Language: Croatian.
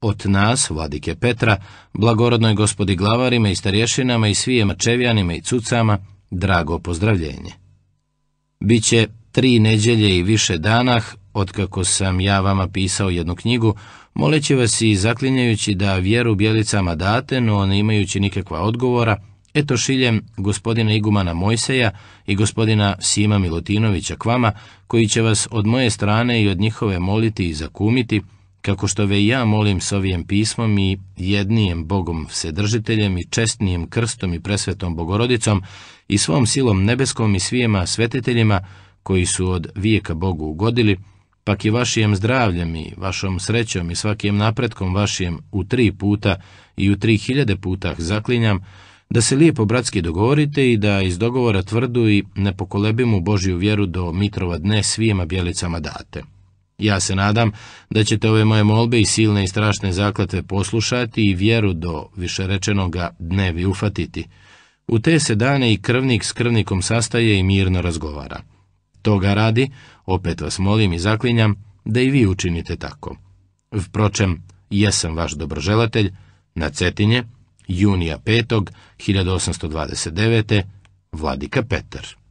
od nas, vladike Petra, blagorodnoj gospodi glavarima i starješinama i svijema čevjanima i cucama, drago pozdravljenje. Biće tri neđelje i više danah, otkako sam ja vama pisao jednu knjigu, moleći vas i zaklinjajući da vjeru bjelicama date, no ne imajući nikakva odgovora, eto šiljem gospodina Igumana Mojseja i gospodina Sima Milutinovića k vama, koji će vas od moje strane i od njihove moliti i zakumiti, kako što ve ja molim s ovijem pismom i jednijem Bogom vsedržiteljem i čestnijem krstom i presvetom bogorodicom i svom silom nebeskom i svijema svetiteljima koji su od vijeka Bogu ugodili, pak i vašijem zdravljem i vašom srećom i svakim napretkom vašijem u tri puta i u tri hiljade putah zaklinjam, da se lijepo bratski dogovorite i da iz dogovora tvrdu i nepokolebimu Božju vjeru do mitrova dne svijema bjelicama date. Ja se nadam da ćete ove moje molbe i silne i strašne zaklate poslušati i vjeru do višerečenoga dnevi ufatiti. U te se dane i krvnik s krvnikom sastaje i mirno razgovara. Toga radi, opet vas molim i zaklinjam, da i vi učinite tako. Vpročem, jesam vaš dobroželatelj, na Cetinje, junija 5. 1829. Vladika Petar.